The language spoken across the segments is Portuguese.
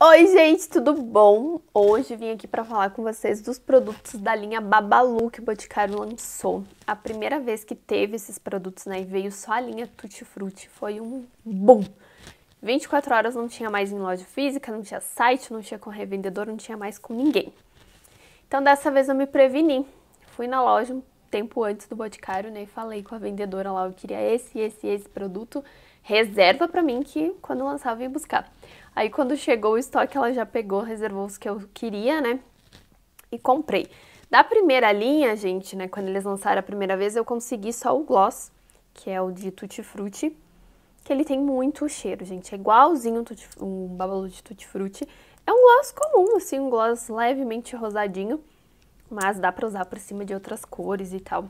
Oi, gente, tudo bom? Hoje vim aqui para falar com vocês dos produtos da linha Babalu que o Boticário lançou. A primeira vez que teve esses produtos, né, e veio só a linha Tutti Frutti, foi um boom. 24 horas não tinha mais em loja física, não tinha site, não tinha com revendedor, não tinha mais com ninguém. Então dessa vez eu me preveni. Fui na loja um tempo antes do Boticário, né, e falei com a vendedora lá, eu queria esse, esse, esse produto, reserva para mim que quando lançar eu vim buscar. Aí quando chegou o estoque, ela já pegou, reservou os que eu queria, né? E comprei. Da primeira linha, gente, né, quando eles lançaram a primeira vez, eu consegui só o gloss, que é o de Tutti Frutti, que ele tem muito cheiro, gente. É igualzinho um, babalu de Tutti Frutti. É um gloss comum, assim, um gloss levemente rosadinho, mas dá pra usar por cima de outras cores e tal.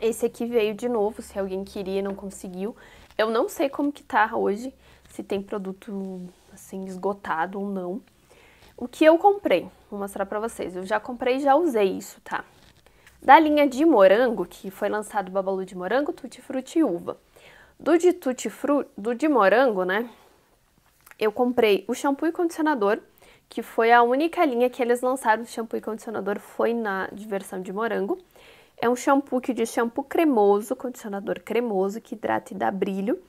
Esse aqui veio de novo, se alguém queria e não conseguiu. Eu não sei como que tá hoje, se tem produto assim, esgotado ou não. O que eu comprei, vou mostrar pra vocês. Eu já comprei e já usei isso, tá? Da linha de morango, que foi lançado o Babalu de morango, tutti frutti e uva. Do de tutti frutti, do de morango, né? Eu comprei o shampoo e condicionador, que foi a única linha que eles lançaram O shampoo e condicionador, foi na diversão versão de morango. É um shampoo que de shampoo cremoso, condicionador cremoso, que hidrata e dá brilho.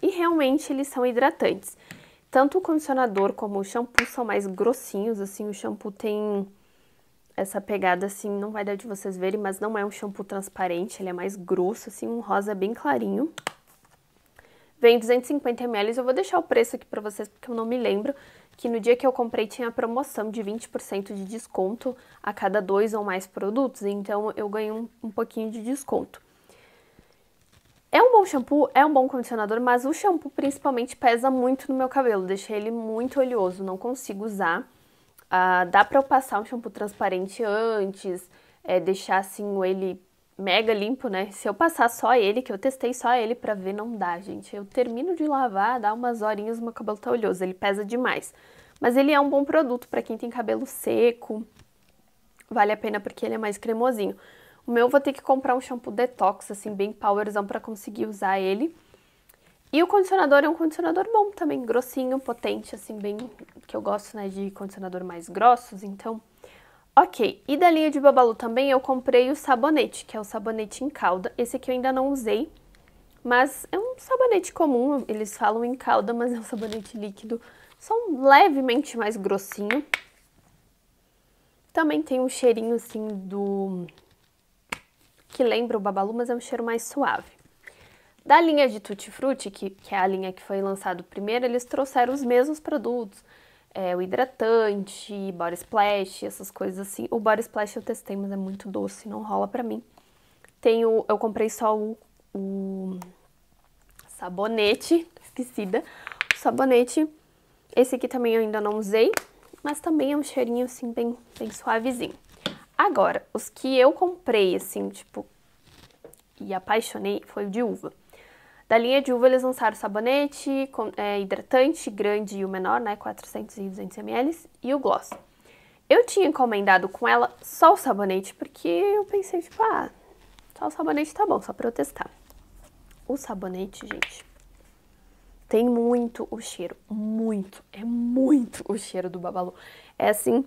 E realmente eles são hidratantes. Tanto o condicionador como o shampoo são mais grossinhos, assim, o shampoo tem essa pegada, assim, não vai dar de vocês verem, mas não é um shampoo transparente, ele é mais grosso, assim, um rosa bem clarinho. Vem 250ml, eu vou deixar o preço aqui pra vocês, porque eu não me lembro, que no dia que eu comprei tinha a promoção de 20% de desconto a cada dois ou mais produtos, então eu ganhei um, um pouquinho de desconto. É um bom shampoo, é um bom condicionador, mas o shampoo principalmente pesa muito no meu cabelo, deixa ele muito oleoso, não consigo usar. Ah, dá pra eu passar um shampoo transparente antes, é, deixar assim ele mega limpo, né? Se eu passar só ele, que eu testei só ele pra ver, não dá, gente. Eu termino de lavar, dá umas horinhas, meu cabelo tá oleoso, ele pesa demais. Mas ele é um bom produto para quem tem cabelo seco, vale a pena porque ele é mais cremosinho. O meu eu vou ter que comprar um shampoo detox, assim, bem powerzão para conseguir usar ele. E o condicionador é um condicionador bom também, grossinho, potente, assim, bem... Que eu gosto, né, de condicionador mais grossos, então... Ok, e da linha de Babalu também eu comprei o sabonete, que é o sabonete em calda. Esse aqui eu ainda não usei, mas é um sabonete comum, eles falam em calda, mas é um sabonete líquido. Só um levemente mais grossinho. Também tem um cheirinho, assim, do que lembra o babalu, mas é um cheiro mais suave. Da linha de Tutti Frutti, que, que é a linha que foi lançada primeiro, eles trouxeram os mesmos produtos. É, o hidratante, body splash, essas coisas assim. O body splash eu testei, mas é muito doce, não rola pra mim. Tenho, eu comprei só o, o sabonete, esquecida. O sabonete, esse aqui também eu ainda não usei, mas também é um cheirinho assim bem, bem suavezinho. Agora, os que eu comprei, assim, tipo, e apaixonei, foi o de uva. Da linha de uva, eles lançaram sabonete, com, é, hidratante, grande e o menor, né, 400 e 200 ml, e o gloss. Eu tinha encomendado com ela só o sabonete, porque eu pensei, tipo, ah, só o sabonete tá bom, só pra eu testar. O sabonete, gente, tem muito o cheiro, muito, é muito o cheiro do Babalu. É assim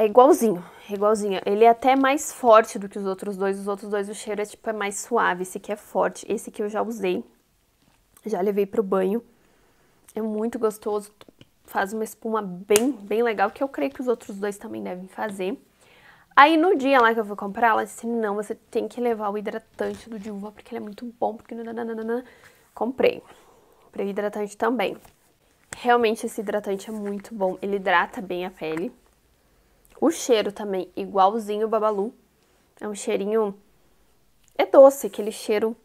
é igualzinho, é igualzinho. Ele é até mais forte do que os outros dois. Os outros dois o cheiro é tipo é mais suave. Esse aqui é forte. Esse aqui eu já usei. Já levei pro banho. É muito gostoso. Faz uma espuma bem, bem legal, que eu creio que os outros dois também devem fazer. Aí no dia lá que eu fui comprar, ela disse: "Não, você tem que levar o hidratante do Diva porque ele é muito bom, porque nananana. comprei. Comprei o hidratante também. Realmente esse hidratante é muito bom, ele hidrata bem a pele. O cheiro também, igualzinho o Babalu. É um cheirinho. É doce, aquele cheiro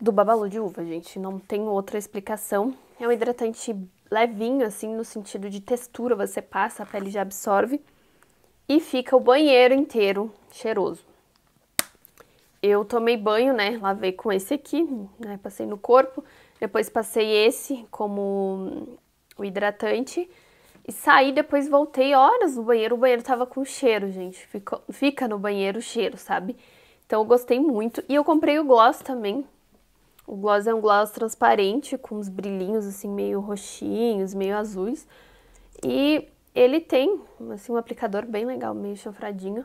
do Babalu de uva, gente. Não tem outra explicação. É um hidratante levinho, assim, no sentido de textura. Você passa, a pele já absorve. E fica o banheiro inteiro cheiroso. Eu tomei banho, né? Lavei com esse aqui, né? Passei no corpo. Depois passei esse como hum, o hidratante. E saí, depois voltei horas no banheiro. O banheiro tava com cheiro, gente. Fica, fica no banheiro o cheiro, sabe? Então eu gostei muito. E eu comprei o gloss também. O gloss é um gloss transparente, com uns brilhinhos assim, meio roxinhos, meio azuis. E ele tem assim, um aplicador bem legal, meio chanfradinho.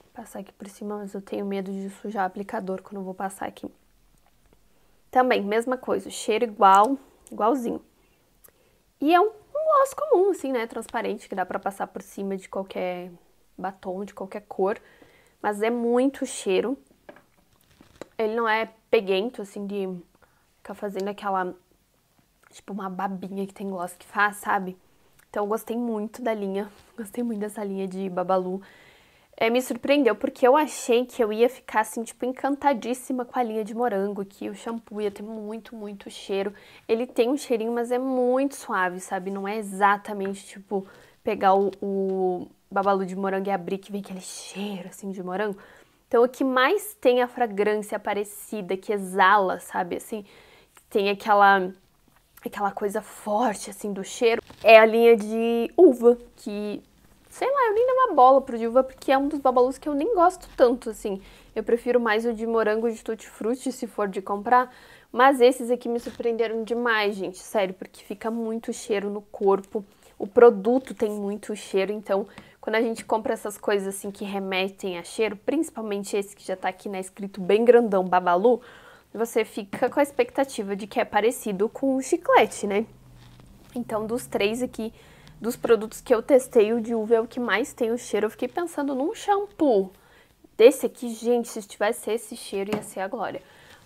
Vou passar aqui por cima, mas eu tenho medo de sujar o aplicador quando eu vou passar aqui. Também, mesma coisa, cheiro igual, igualzinho. E é um, um gloss comum, assim, né? Transparente, que dá pra passar por cima de qualquer batom, de qualquer cor. Mas é muito cheiro. Ele não é peguento, assim, de ficar fazendo aquela... Tipo, uma babinha que tem gloss que faz, sabe? Então, eu gostei muito da linha. Gostei muito dessa linha de Babalu é, me surpreendeu, porque eu achei que eu ia ficar assim, tipo, encantadíssima com a linha de morango, que o shampoo ia ter muito, muito cheiro. Ele tem um cheirinho, mas é muito suave, sabe? Não é exatamente tipo pegar o, o babalu de morango e abrir que vem aquele cheiro assim de morango. Então, o que mais tem a fragrância parecida, que exala, sabe? Assim, tem aquela aquela coisa forte assim do cheiro, é a linha de uva, que Sei lá, eu nem dava bola pro de uva, porque é um dos babalus que eu nem gosto tanto, assim. Eu prefiro mais o de morango de tutti-frutti, se for de comprar. Mas esses aqui me surpreenderam demais, gente. Sério, porque fica muito cheiro no corpo. O produto tem muito cheiro, então quando a gente compra essas coisas assim que remetem a cheiro, principalmente esse que já tá aqui, né, escrito bem grandão, Babalu, você fica com a expectativa de que é parecido com o chiclete, né? Então, dos três aqui, dos produtos que eu testei, o de uva é o que mais tem o cheiro. Eu fiquei pensando num shampoo desse aqui, gente, se tivesse esse cheiro ia ser a glória.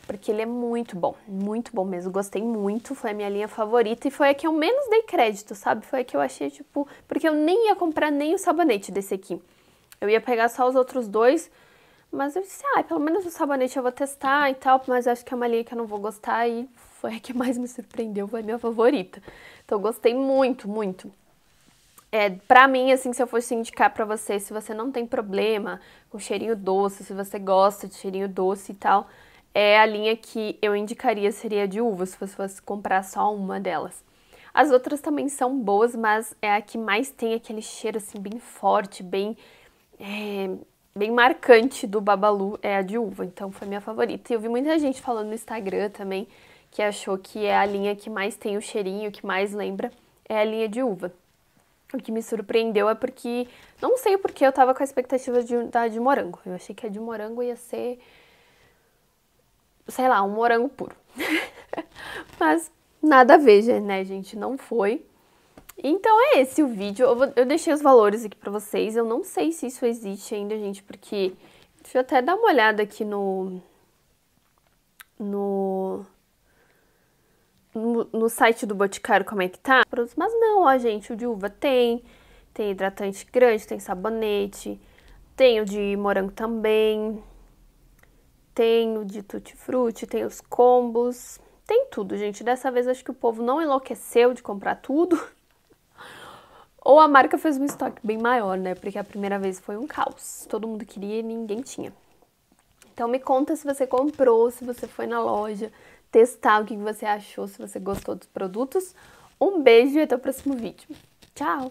Porque ele é muito bom, muito bom mesmo, gostei muito, foi a minha linha favorita e foi a que eu menos dei crédito, sabe? Foi a que eu achei, tipo, porque eu nem ia comprar nem o sabonete desse aqui. Eu ia pegar só os outros dois, mas eu disse, ah, pelo menos o sabonete eu vou testar e tal, mas acho que é uma linha que eu não vou gostar e foi a que mais me surpreendeu, foi a minha favorita. Então gostei muito, muito. É, pra mim, assim, se eu fosse indicar para você, se você não tem problema com cheirinho doce, se você gosta de cheirinho doce e tal, é a linha que eu indicaria seria de uva, se você fosse comprar só uma delas. As outras também são boas, mas é a que mais tem aquele cheiro, assim, bem forte, bem... É, bem marcante do Babalu é a de uva, então foi minha favorita. E eu vi muita gente falando no Instagram também que achou que é a linha que mais tem o cheirinho, que mais lembra, é a linha de uva. O que me surpreendeu é porque, não sei porque eu tava com a expectativa de, da de morango. Eu achei que a de morango ia ser, sei lá, um morango puro. Mas nada a ver, né, gente? Não foi. Então é esse o vídeo. Eu, vou, eu deixei os valores aqui pra vocês. Eu não sei se isso existe ainda, gente, porque... Deixa eu até dar uma olhada aqui no... No no, site do Boticário como é que tá? Produtos, assim, mas não, ó, gente, o de uva tem, tem hidratante grande, tem sabonete, tem o de morango também, tem o de tutti-frutti, tem os combos, tem tudo, gente. Dessa vez acho que o povo não enlouqueceu de comprar tudo. Ou a marca fez um estoque bem maior, né? Porque a primeira vez foi um caos. Todo mundo queria e ninguém tinha. Então me conta se você comprou, se você foi na loja, testar o que você achou, se você gostou dos produtos. Um beijo e até o próximo vídeo. Tchau!